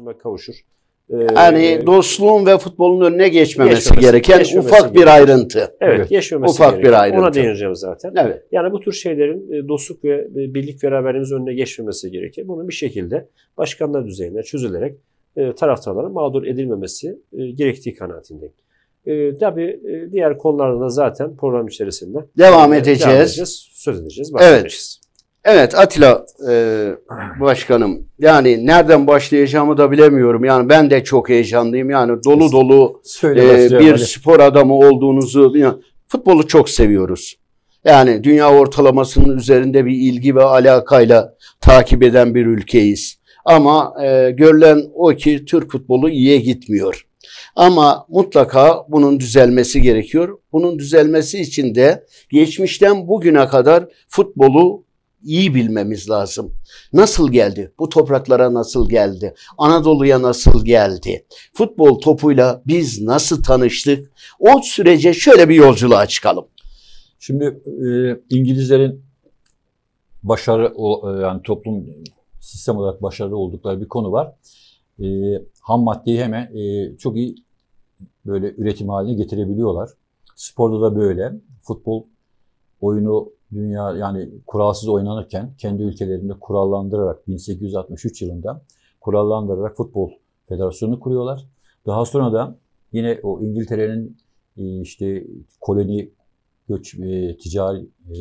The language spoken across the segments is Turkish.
çözüme kavuşur. Ee, yani e, dostluğun ve futbolun önüne geçmemesi, geçmemesi gereken geçmemesi ufak gereken. bir ayrıntı. Evet, geçmemesi ufak gereken. bir ayrıntı. Ona değineceğim zaten. Evet. Yani bu tür şeylerin e, dostluk ve e, birlik beraberimiz önüne geçmemesi gerekir. Bunun bir şekilde başkanlar düzeyinde çözülerek taraftarların mağdur edilmemesi gerektiği kanaatindeyim. E, tabii diğer konularda da zaten program içerisinde devam edeceğiz. Devam edeceğiz söz edeceğiz, bahsedeceğiz. Evet. Evet Atilla e, başkanım yani nereden başlayacağımı da bilemiyorum. Yani ben de çok heyecanlıyım. Yani dolu dolu e, bir hadi. spor adamı olduğunuzu futbolu çok seviyoruz. Yani dünya ortalamasının üzerinde bir ilgi ve alakayla takip eden bir ülkeyiz. Ama e, görülen o ki Türk futbolu iyiye gitmiyor. Ama mutlaka bunun düzelmesi gerekiyor. Bunun düzelmesi için de geçmişten bugüne kadar futbolu iyi bilmemiz lazım. Nasıl geldi? Bu topraklara nasıl geldi? Anadolu'ya nasıl geldi? Futbol topuyla biz nasıl tanıştık? O sürece şöyle bir yolculuğa çıkalım. Şimdi e, İngilizlerin başarı e, yani toplum sistem olarak başarılı oldukları bir konu var. E, ham maddeyi hemen e, çok iyi böyle üretim haline getirebiliyorlar. Sporda da böyle. Futbol oyunu dünya yani kuralsız oynanırken kendi ülkelerinde kurallandırarak 1863 yılında kurallandırarak futbol federasyonunu kuruyorlar. Daha sonra da yine o İngiltere'nin e, işte koloni göç e, ticari e,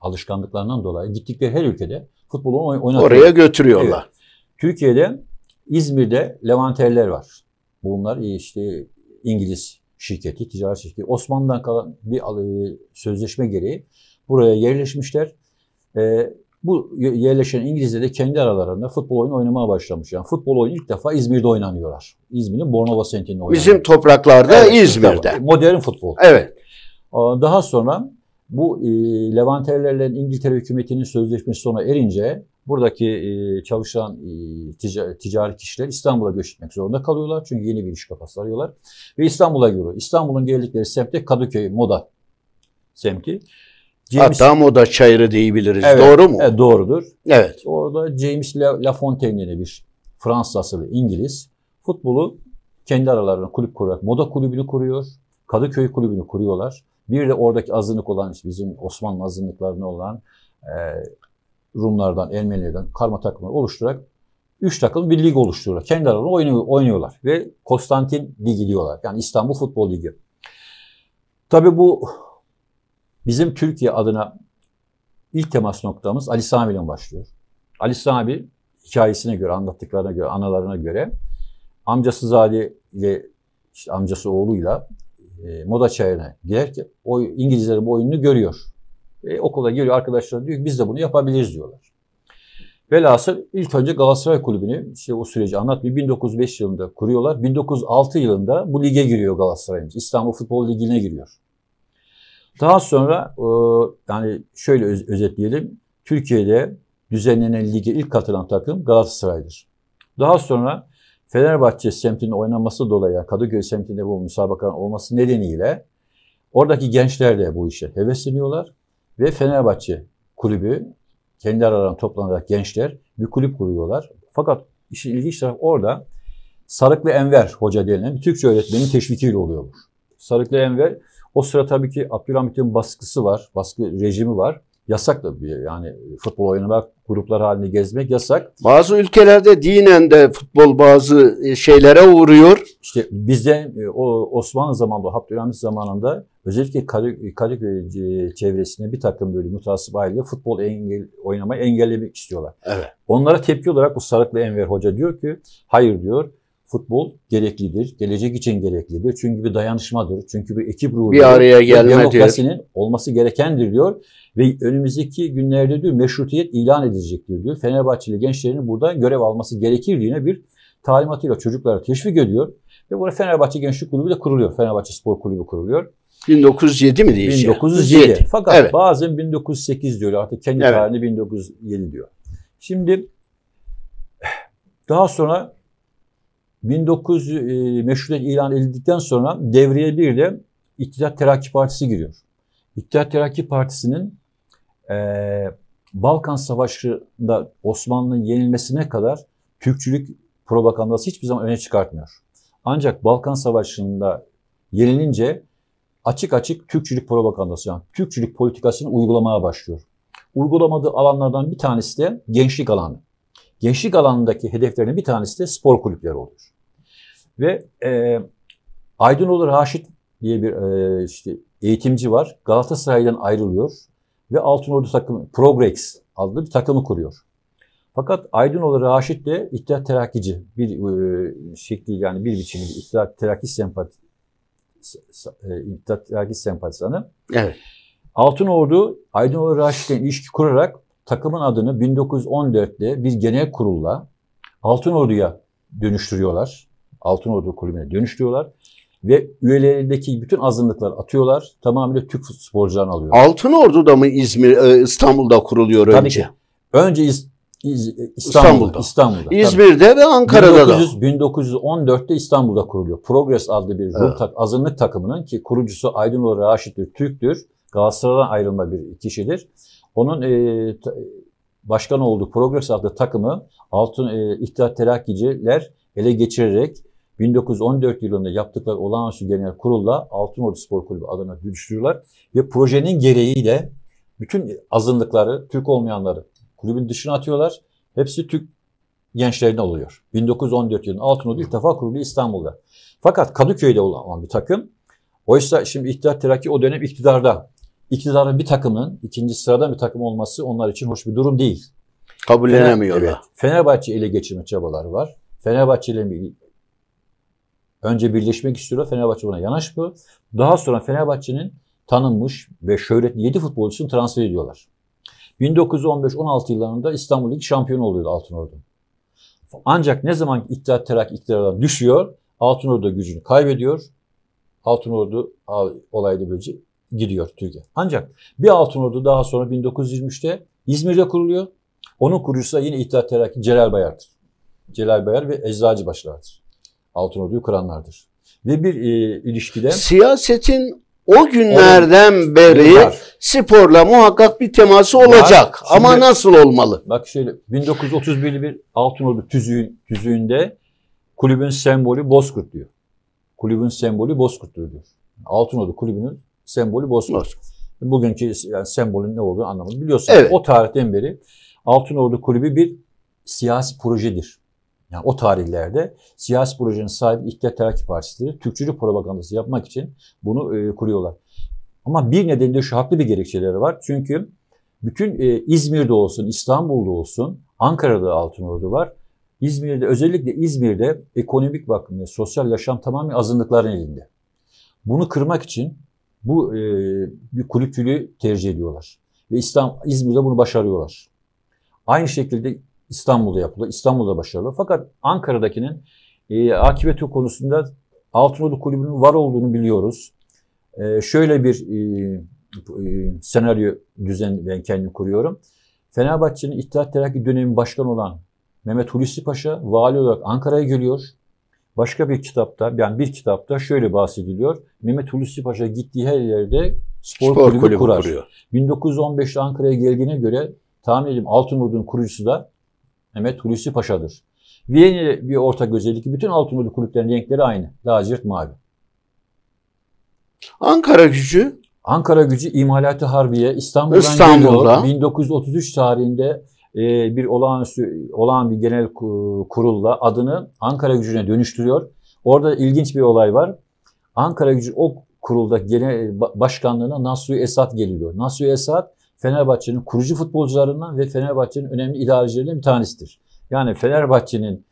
alışkanlıklarından dolayı gittikleri her ülkede futbolu oynatıyorlar. Oraya götürüyorlar. Evet. Türkiye'de İzmir'de Levanterler var. Bunlar işte İngiliz şirketi, ticaret şirketi. Osmanlı'dan kalan bir sözleşme gereği buraya yerleşmişler. E, bu yerleşen İngilizler de kendi aralarında futbol oyunu oynamaya başlamış. Yani futbol oyunu ilk defa İzmir'de oynanıyorlar. İzmir'in Bornova semtinde oynanıyor. Bizim topraklarda evet, İzmir'de. Tabii. Modern futbol. Evet. Ee, daha sonra bu e, Levanterlerle İngiltere hükümetinin sözleşmesi sona erince buradaki e, çalışan e, ticari, kişiler İstanbul'a göç etmek zorunda kalıyorlar. Çünkü yeni bir iş kafası arıyorlar. Ve İstanbul'a geliyor. İstanbul'un geldikleri semtte Kadıköy, Moda semti. James, Hatta moda çayırı diyebiliriz. Evet, Doğru mu? Evet, doğrudur. Evet. Orada James Lafontaine'li bir Fransız asıllı İngiliz futbolu kendi aralarında kulüp kurarak moda kulübünü kuruyor. Kadıköy kulübünü kuruyorlar. Bir de oradaki azınlık olan işte bizim Osmanlı azınlıklarına olan e, Rumlardan, Ermenilerden karma takımlar oluşturarak üç takım bir lig oluşturuyorlar. Kendi aralarında oynuyor, oynuyorlar ve Konstantin Ligi diyorlar. Yani İstanbul Futbol Ligi. Tabii bu Bizim Türkiye adına ilk temas noktamız Ali Sami ile başlıyor. Ali Sami hikayesine göre, anlattıklarına göre, analarına göre amcası Zali ile işte amcası oğluyla e, moda çayına girerken o İngilizlerin bu oyununu görüyor. E, okula geliyor arkadaşlar diyor ki biz de bunu yapabiliriz diyorlar. Velhasıl ilk önce Galatasaray Kulübü'nü işte o süreci anlatmayayım. 1905 yılında kuruyorlar. 1906 yılında bu lige giriyor Galatasaray'ımız. İstanbul Futbol Ligi'ne giriyor. Daha sonra e, yani şöyle öz, özetleyelim. Türkiye'de düzenlenen lige ilk katılan takım Galatasaray'dır. Daha sonra Fenerbahçe semtinde oynanması dolayı Kadıköy semtinde bu müsabakanın olması nedeniyle oradaki gençler de bu işe hevesleniyorlar ve Fenerbahçe kulübü kendi aralarında toplanarak gençler bir kulüp kuruyorlar. Fakat işin ilginç tarafı orada Sarıklı Enver Hoca denilen bir Türkçe öğretmenin teşvikiyle oluyor Sarıklı Enver. O sıra tabii ki Abdülhamit'in baskısı var, baskı rejimi var. Yasak da bir yani futbol oynamak, gruplar halinde gezmek yasak. Bazı ülkelerde dinen de futbol bazı e, şeylere uğruyor. İşte bizde e, o Osmanlı zamanında, Abdülhamit zamanında özellikle Kadıköy e, çevresinde bir takım böyle mutasip aile futbol engel, oynamayı engellemek istiyorlar. Evet. Onlara tepki olarak bu Sarıklı Enver Hoca diyor ki hayır diyor futbol gereklidir. Gelecek için gereklidir. Çünkü bir dayanışmadır. Çünkü bir ekip ruhu. Bir araya gelme Demokrasinin olması gerekendir diyor. Ve önümüzdeki günlerde diyor meşrutiyet ilan edilecektir diyor. Fenerbahçeli gençlerinin burada görev alması gerekir diye bir talimatıyla çocuklara teşvik ediyor. Ve burada Fenerbahçe Gençlik Kulübü de kuruluyor. Fenerbahçe Spor Kulübü kuruluyor. 1907 mi diyeceğim? 1907. 1907. Fakat evet. bazen 1908 diyor. Artık kendi evet. tarihinde 1907 diyor. Şimdi daha sonra 19 e, meşruiyet ilan edildikten sonra devreye bir de İttihat Terakki Partisi giriyor. İttihat Terakki Partisi'nin e, Balkan Savaşı'nda Osmanlı'nın yenilmesine kadar Türkçülük propagandası hiçbir zaman öne çıkartmıyor. Ancak Balkan Savaşı'nda yenilince açık açık Türkçülük propagandası yani Türkçülük politikasını uygulamaya başlıyor. Uygulamadığı alanlardan bir tanesi de gençlik alanı. Gençlik alanındaki hedeflerinin bir tanesi de spor kulüpleri olur. Ve e, Aydın Olur Haşit diye bir e, işte eğitimci var. Galatasaray'dan ayrılıyor ve Altın Ordu takımı Progrex adlı bir takımı kuruyor. Fakat Aydın Olur Raşit de İttihat terakici bir e, şekli yani bir biçimde İttihat Terakki sempati e, İttihat Terakki sempatizanı. Evet. Altın Ordu Aydın Olur Raşit'le ilişki kurarak takımın adını 1914'te bir genel kurulla Altın Ordu'ya dönüştürüyorlar. Altın Ordu kulübüne dönüştürüyorlar. Ve üyelerindeki bütün azınlıklar atıyorlar. Tamamıyla Türk sporcularını alıyorlar. Altın Ordu'da mı İzmir, e, İstanbul'da kuruluyor önce? Tabii ki. Önce İz, İz, İstanbul'da, İstanbul'da. İstanbul'da. İzmir'de tabii. ve Ankara'da 1900, da. 1914'te İstanbul'da kuruluyor. Progress adlı bir evet. tak, azınlık takımının ki kurucusu Aydınoğlu Raşit'tir, Türk'tür. Galatasaray'dan ayrılma bir kişidir. Onun e, başkan olduğu Progress adlı takımı altın e, İttihat Terakki'ciler ele geçirerek 1914 yılında yaptıkları olağanüstü genel kurulla Altınordu Spor Kulübü adına dönüştürüyorlar ve projenin gereğiyle bütün azınlıkları, Türk olmayanları kulübün dışına atıyorlar. Hepsi Türk gençlerine oluyor. 1914 yılında Altınordu ilk defa kuruldu İstanbul'da. Fakat Kadıköy'de olan bir takım. Oysa şimdi İttihat Terakki o dönem iktidarda. İktidarın bir takımının ikinci sıradan bir takım olması onlar için hoş bir durum değil. Kabullenemiyorlar. Fener, evet, Fenerbahçe ele geçirme çabaları var. Fenerbahçe ile Önce birleşmek istiyorlar. Fenerbahçe buna yanaşmıyor. Daha sonra Fenerbahçe'nin tanınmış ve şöhretli 7 futbolcusunu transfer ediyorlar. 1915-16 yıllarında İstanbul Ligi şampiyonu oluyordu Altınordu. Ancak ne zaman İttihat Terak iktidardan düşüyor, Altınordu gücünü kaybediyor. Altınordu olayda böylece gidiyor Türkiye. Ancak bir Altınordu daha sonra 1923'te İzmir'de kuruluyor. Onun kurucusu da yine İttihat Terakki Celal Bayar'dır. Celal Bayar ve Eczacı başlardır. Altın Ordu'yu kuranlardır. Ve bir e, ilişkide... Siyasetin o günlerden o, beri var. sporla muhakkak bir teması olacak. Var. Şimdi, Ama nasıl olmalı? Bak şöyle 1931'li bir Altınordu tüzüğün, tüzüğünde kulübün sembolü bozkurt diyor. Kulübün sembolü bozkurttur diyor. Altın Altınordu kulübünün sembolü bozkurt. bozkurt. Bugünkü yani sembolün ne olduğunu anlamını biliyorsunuz. Evet. O tarihten beri altın Altınordu kulübü bir siyasi projedir yani o tarihlerde siyasi projenin sahibi İhtiyar Terakki Partisi'dir. Türkçülük propagandası yapmak için bunu e, kuruyorlar. Ama bir nedeni de şu haklı bir gerekçeleri var. Çünkü bütün e, İzmir'de olsun, İstanbul'da olsun, Ankara'da Altınordu var. İzmir'de özellikle İzmir'de ekonomik bakımda sosyal yaşam tamamen azınlıkların elinde. Bunu kırmak için bu e, bir kulüpçülüğü tercih ediyorlar. Ve İstanbul, İzmir'de bunu başarıyorlar. Aynı şekilde İstanbul'da yapıldı. İstanbul'da başarılı. Fakat Ankara'dakinin e, akıbeti konusunda Altınoluk Kulübü'nün var olduğunu biliyoruz. E, şöyle bir e, e, senaryo düzen ben kendim kuruyorum. Fenerbahçe'nin İttihat Terakki dönemi başkanı olan Mehmet Hulusi Paşa vali olarak Ankara'ya geliyor. Başka bir kitapta, yani bir kitapta şöyle bahsediliyor. Mehmet Hulusi Paşa gittiği her yerde spor, spor kulübü, kulübü kurar. kuruyor. 1915'te Ankara'ya geldiğine göre tahmin edeyim Altınoluk'un kurucusu da Mehmet Hulusi Paşa'dır. Viyana bir ortak özellik. Bütün Altınoldu kulüplerin renkleri aynı. Lacirt mavi. Ankara gücü. Ankara gücü imalatı harbiye İstanbul'dan İstanbul'da. geliyor. 1933 tarihinde e, bir olağanüstü olağan bir genel kurulla adını Ankara gücüne dönüştürüyor. Orada ilginç bir olay var. Ankara gücü o kurulda genel başkanlığına Nasri Esat geliyor. Nasri Esat Fenerbahçe'nin kurucu futbolcularından ve Fenerbahçe'nin önemli idarecilerinden bir tanesidir. Yani Fenerbahçe'nin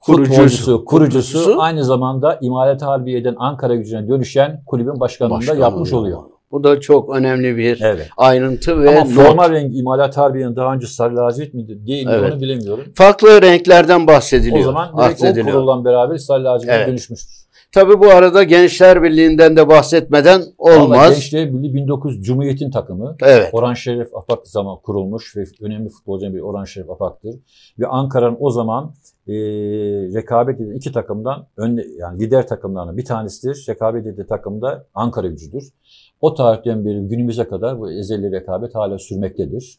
kurucusu, kurucusu, aynı zamanda imalat harbiyeden Ankara gücüne dönüşen kulübün başkanlığında yapmış oluyor. Bu da çok önemli bir evet. ayrıntı ve Ama normal renk imalat harbiyenin daha önce sarı lacivert miydi değil mi evet. onu bilemiyorum. Farklı renklerden bahsediliyor. O zaman direkt o kurulan beraber sarı lacivert evet. dönüşmüştür. Tabi bu arada Gençler Birliği'nden de bahsetmeden olmaz. Vallahi Gençler Birliği 19 Cumhuriyet'in takımı. Evet. Orhan Şeref Apak zaman kurulmuş ve önemli futbolcu bir Orhan Şeref Apak'tır. Ve Ankara'nın o zaman e, rekabet eden iki takımdan önde, yani lider takımlarının bir tanesidir. Rekabet takım da Ankara gücüdür. O tarihten beri günümüze kadar bu ezeli rekabet hala sürmektedir.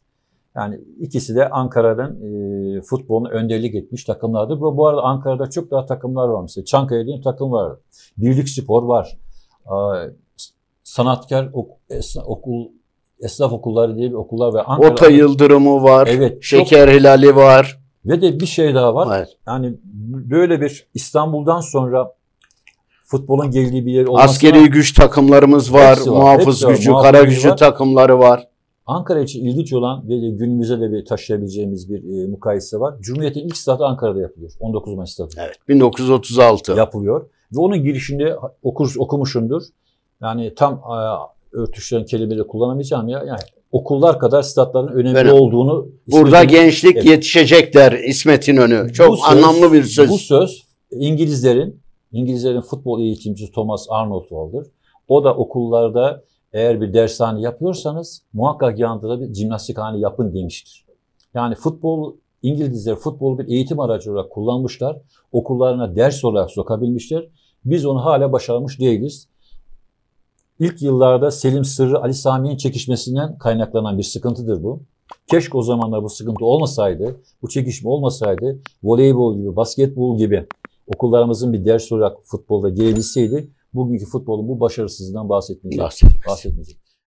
Yani ikisi de Ankara'dan e, futbolun önderlik etmiş takımlardı. Bu, bu arada Ankara'da çok daha takımlar var. Mesela Çankaya diye takım var. Birlik Spor var. E, sanatkar ok, esna, okul esnaf okulları diye bir okullar ve Ankara Ota Yıldırım'ı var. Evet. Şeker çok... Hilali var. Ve de bir şey daha var. Evet. Yani böyle bir İstanbul'dan sonra futbolun geldiği bir yer olmasına... Askeri güç takımlarımız var, var muhafız gücü, muhafız kara gücü var. takımları var. Ankara için ilginç olan ve günümüze de bir taşıyabileceğimiz bir e, mukayese var. Cumhuriyet'in ilk stadı Ankara'da yapılıyor. 19 Mayıs stadı. Evet. 1936. Yapılıyor. Ve onun girişinde okur, okumuşumdur. Yani tam e, örtüşen kelimeleri kullanamayacağım ya. Yani okullar kadar statların önemli Öyle. olduğunu Burada İsmet'in, gençlik evet. yetişecek der İsmet İnönü. Çok bu söz, anlamlı bir söz. Bu söz İngilizlerin İngilizlerin futbol eğitimcisi Thomas Arnold O da okullarda eğer bir dershane yapıyorsanız muhakkak yanında da bir cimnastikhane yapın demiştir. Yani futbol İngilizler futbol bir eğitim aracı olarak kullanmışlar. Okullarına ders olarak sokabilmişler. Biz onu hala başarmış değiliz. İlk yıllarda Selim Sırrı Ali Sami'nin çekişmesinden kaynaklanan bir sıkıntıdır bu. Keşke o zamanlar bu sıkıntı olmasaydı, bu çekişme olmasaydı voleybol gibi, basketbol gibi okullarımızın bir ders olarak futbolda girebilseydi bugünkü futbolun bu başarısızlığından bahsetmeyecek. Bahsetmeyecek.